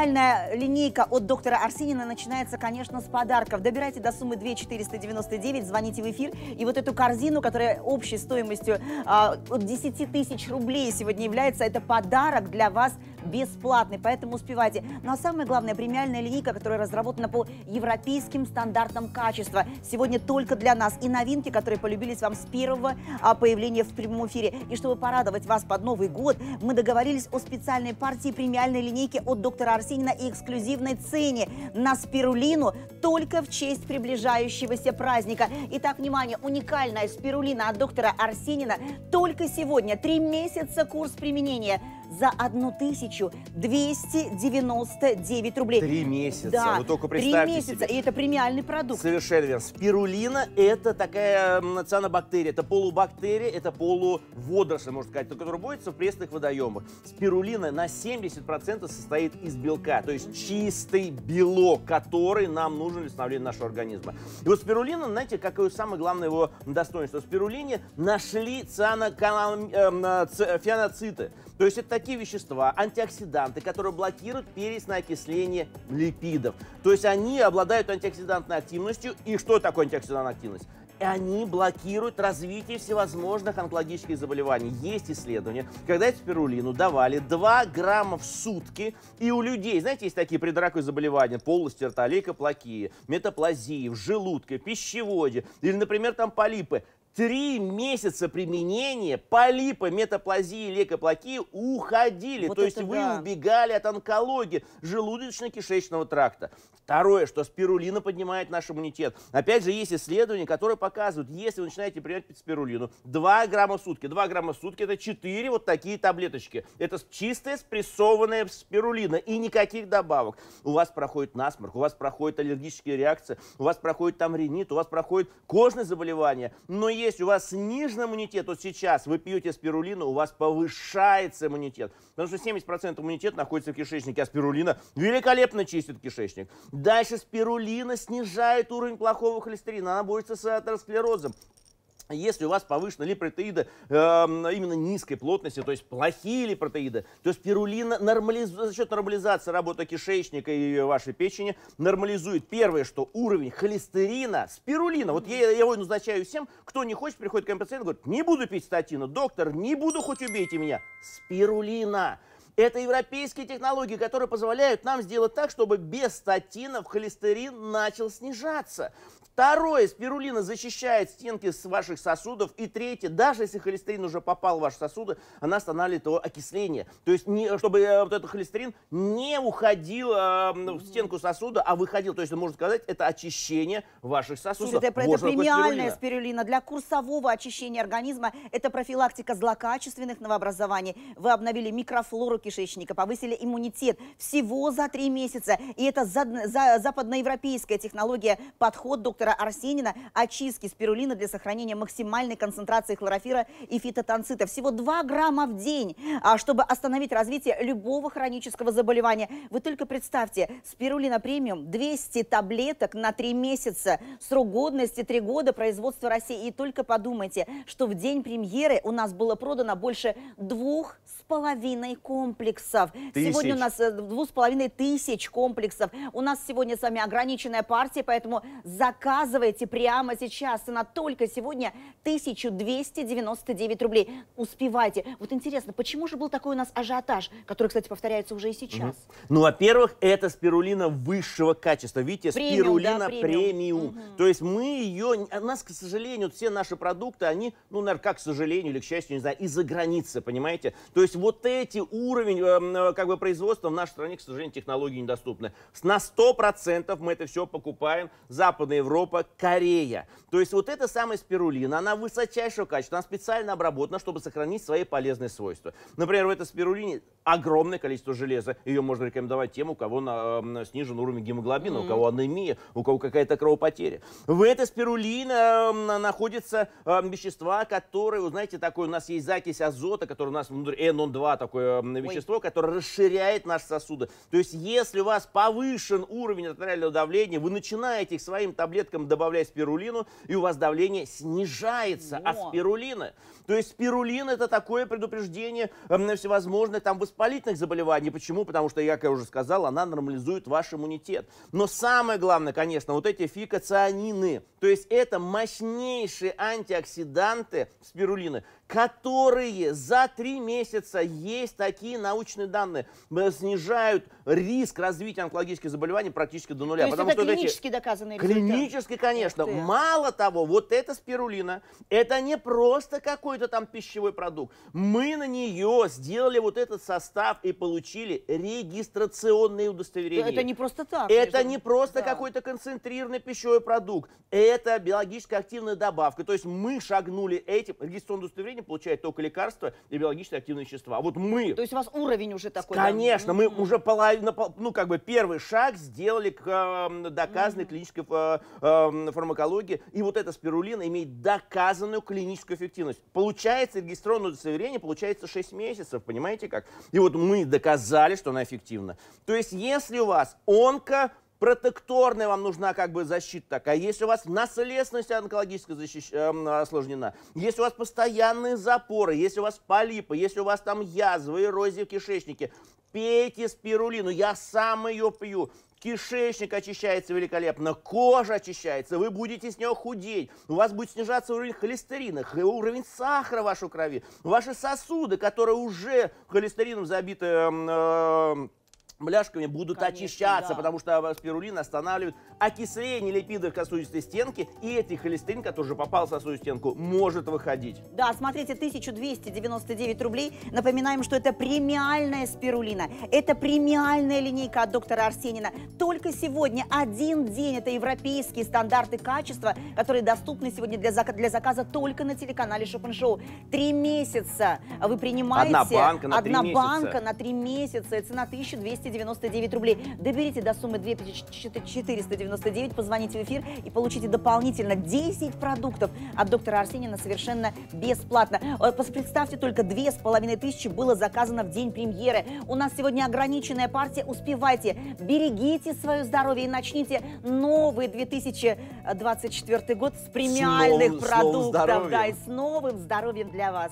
Уникальная линейка от доктора Арсенина начинается, конечно, с подарков. Добирайте до суммы 2 499, звоните в эфир. И вот эту корзину, которая общей стоимостью а, от 10 тысяч рублей сегодня является, это подарок для вас бесплатный, поэтому успевайте. Ну а самое главное, премиальная линейка, которая разработана по европейским стандартам качества. Сегодня только для нас. И новинки, которые полюбились вам с первого а, появления в прямом эфире. И чтобы порадовать вас под Новый год, мы договорились о специальной партии премиальной линейки от доктора Арсенина и эксклюзивной цене на спирулину только в честь приближающегося праздника. Итак, внимание, уникальная спирулина от доктора Арсенина только сегодня. Три месяца курс применения – за 1299 рублей. Три месяца. Да, Вы только представьте три месяца. Себе. И это премиальный продукт. Совершенно верно. Спирулина – это такая цианобактерия, это полубактерия, это полуводоросль, можно сказать, которая борется в пресных водоемах. Спирулина на 70% состоит из белка, то есть чистый белок, который нам нужен для становления нашего организма. И вот спирулина, знаете, какое самое главное его достоинство? В спирулине нашли цианоканал... Эм, э, фианоциты. То есть это такие вещества, антиоксиданты, которые блокируют пересное окисление липидов. То есть они обладают антиоксидантной активностью. И что такое антиоксидантная активность? и они блокируют развитие всевозможных онкологических заболеваний. Есть исследования, когда эту спирулину давали 2 грамма в сутки, и у людей, знаете, есть такие предраковые заболевания, полости рта, лейкоплакии, метаплазии, в желудке, пищеводе, или, например, там полипы. Три месяца применения полипы, метаплазии, лейкоплакии уходили. Вот То есть да. вы убегали от онкологии желудочно-кишечного тракта. Второе, что спирулина поднимает наш иммунитет. Опять же, есть исследования, которые показывают, если вы начинаете принимать спирулину, 2 грамма в сутки. 2 грамма в сутки – это 4 вот такие таблеточки. Это чистая спрессованная спирулина и никаких добавок. У вас проходит насморк, у вас проходит аллергические реакции, у вас проходит там ринит, у вас проходит кожные заболевания. Но есть у вас снижен иммунитет, то сейчас вы пьете спирулину, у вас повышается иммунитет. Потому что 70% иммунитета находится в кишечнике, а спирулина великолепно чистит кишечник. Дальше спирулина снижает уровень плохого холестерина, она борется с атеросклерозом. Если у вас повышена липротеида э, эм, именно низкой плотности, то есть плохие липротеиды, то есть спирулина нормализ... за счет нормализации работы кишечника и вашей печени нормализует первое, что уровень холестерина, спирулина. Вот я, я его назначаю всем, кто не хочет, приходит к МПЦ и говорит, не буду пить статина, доктор, не буду, хоть убейте меня. Спирулина. Это европейские технологии, которые позволяют нам сделать так, чтобы без статинов холестерин начал снижаться. Второе, спирулина защищает стенки ваших сосудов. И третье, даже если холестерин уже попал в ваши сосуды, она останавливает его окисление. То есть, не, чтобы э, вот этот холестерин не уходил э, в стенку сосуда, а выходил. То есть, можно сказать, это очищение ваших сосудов. Слушайте, это, вот это премиальная спирулина. спирулина для курсового очищения организма. Это профилактика злокачественных новообразований. Вы обновили микрофлору кишечника, повысили иммунитет всего за три месяца. И это за, за, западноевропейская технология, подход доктора доктора Арсенина очистки спирулина для сохранения максимальной концентрации хлорофира и фитотанцита. Всего 2 грамма в день, а чтобы остановить развитие любого хронического заболевания. Вы только представьте, спирулина премиум 200 таблеток на 3 месяца, срок годности 3 года производства России. И только подумайте, что в день премьеры у нас было продано больше двух с половиной комплексов. Тысяч. Сегодня у нас э, двух с половиной тысяч комплексов. У нас сегодня с вами ограниченная партия, поэтому заказ заказывайте прямо сейчас. Цена только сегодня 1299 рублей. Успевайте. Вот интересно, почему же был такой у нас ажиотаж, который, кстати, повторяется уже и сейчас? Угу. Ну, во-первых, это спирулина высшего качества. Видите, премиум, спирулина да, премиум. премиум. Угу. То есть мы ее, а у нас, к сожалению, все наши продукты, они, ну, наверное, как к сожалению или к счастью, не знаю, из-за границы, понимаете? То есть вот эти уровень, эм, э, как бы, производства в нашей стране, к сожалению, технологии недоступны. На 100% мы это все покупаем. Западная Европа Европа, Корея. То есть вот эта самая спирулина, она высочайшего качества, она специально обработана, чтобы сохранить свои полезные свойства. Например, в этой спирулине огромное количество железа. Ее можно рекомендовать тем, у кого на, на снижен уровень гемоглобина, mm-hmm. у кого анемия, у кого какая-то кровопотеря. В этой спирулине э, находятся э, вещества, которые, вы знаете, такой у нас есть закись азота, который у нас внутри, НО2 такое э, вещество, Ой. которое расширяет наши сосуды. То есть если у вас повышен уровень артериального давления, вы начинаете их своим таблеткам таблеткам добавляя спирулину, и у вас давление снижается. Но. А спирулина, то есть спирулин это такое предупреждение эм, на всевозможные там воспалительных заболеваний. Почему? Потому что, как я уже сказал, она нормализует ваш иммунитет. Но самое главное, конечно, вот эти фикоцианины, то есть это мощнейшие антиоксиданты спирулины, которые за три месяца, есть такие научные данные, э, снижают риск развития онкологических заболеваний практически до нуля. То есть потому это что клинически эти... доказанные результаты? Всячески, конечно. Мало того, вот эта спирулина, это не просто какой-то там пищевой продукт. Мы на нее сделали вот этот состав и получили регистрационные удостоверения. Это не просто так. Это не просто да. какой-то концентрированный пищевой продукт. Это биологически активная добавка. То есть мы шагнули этим. Регистрационное удостоверение получает только лекарства и биологически активные вещества. вот мы... То есть у вас уровень уже такой? Конечно. Да? Мы mm -hmm. уже половину, ну как бы первый шаг сделали к эм, доказанной mm -hmm. клинической э, э, Эм, фармакологии. И вот эта спирулина имеет доказанную клиническую эффективность. Получается регистрационное удостоверение, получается 6 месяцев, понимаете как? И вот мы доказали, что она эффективна. То есть если у вас онко протекторная вам нужна как бы защита такая, если у вас наследственность онкологическая защищ... э, осложнена, если у вас постоянные запоры, если у вас полипы, если у вас там язвы, эрозия в кишечнике, пейте спирулину, я сам ее пью кишечник очищается великолепно, кожа очищается, вы будете с нее худеть, у вас будет снижаться уровень холестерина, уровень сахара в вашей крови, ваши сосуды, которые уже холестерином забиты... Э, бляшками будут Конечно, очищаться, да. потому что спирулин останавливает окисление липидов сосудистой стенки, и эти холестерин, который же попал в сосудистую стенку, может выходить. Да, смотрите, 1299 рублей. Напоминаем, что это премиальная спирулина. Это премиальная линейка от доктора Арсенина. Только сегодня один день. Это европейские стандарты качества, которые доступны сегодня для, зак для заказа только на телеканале Шопеншоу. Три месяца вы принимаете. Одна банка на три месяца. одна банка на три месяца. И цена 1200 299 рублей. Доберите до суммы 2499, позвоните в эфир и получите дополнительно 10 продуктов от доктора Арсенина совершенно бесплатно. Э, представьте, только 2500 было заказано в день премьеры. У нас сегодня ограниченная партия. Успевайте, берегите свое здоровье и начните новый 2024 год с премиальных с новым, продуктов. С новым да, и с новым здоровьем для вас.